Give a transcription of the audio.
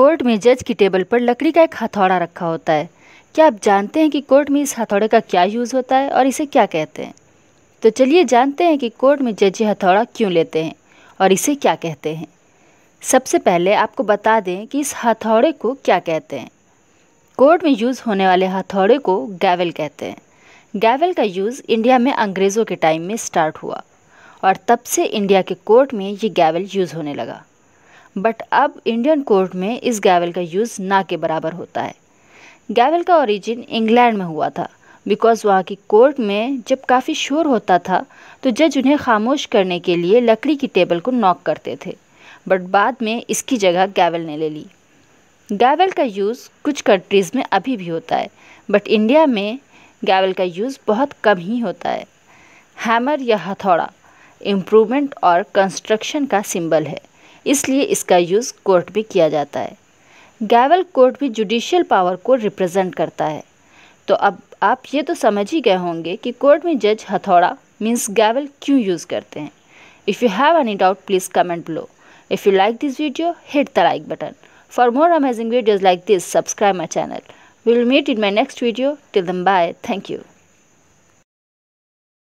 court में जज की टेबल पर लकड़ी का एक हथौड़ा रखा होता है क्या आप जानते हैं कि कोर्ट में इस हथौड़े का क्या यूज़ होता है और इसे क्या कहते हैं तो चलिए जानते हैं कि कोर्ट में जज ये हथौड़ा क्यों लेते हैं और इसे क्या कहते हैं सबसे पहले आपको बता दें कि इस हथौड़े को क्या कहते हैं कोर्ट में यूज़ होने वाले हथौड़े को गैवल कहते हैं गैवल का यूज़ इंडिया में अंग्रेज़ों के टाइम में स्टार्ट हुआ और तब से इंडिया के कोर्ट में ये गैवल यूज़ होने लगा बट अब इंडियन कोर्ट में इस गैवल का यूज़ ना के बराबर होता है गैवल का ओरिजिन इंग्लैंड में हुआ था बिकॉज़ वहाँ की कोर्ट में जब काफ़ी शोर होता था तो जज उन्हें खामोश करने के लिए लकड़ी की टेबल को नॉक करते थे बट बाद में इसकी जगह गैवल ने ले ली गैवल का यूज़ कुछ कंट्रीज़ में अभी भी होता है बट इंडिया में गैवल का यूज़ बहुत कम ही होता है हैमर या हथौड़ा इम्प्रूवमेंट और कंस्ट्रक्शन का सिंबल है इसलिए इसका यूज़ कोर्ट भी किया जाता है गैवल कोर्ट भी जुडिशियल पावर को रिप्रेजेंट करता है तो अब आप ये तो समझ ही गए होंगे कि कोर्ट में जज हथौड़ा मीन्स गैवल क्यों यूज़ करते हैं if you have any doubt please comment below if you like this video hit the like button for more amazing videos like this subscribe my channel will meet in my next video till then bye thank you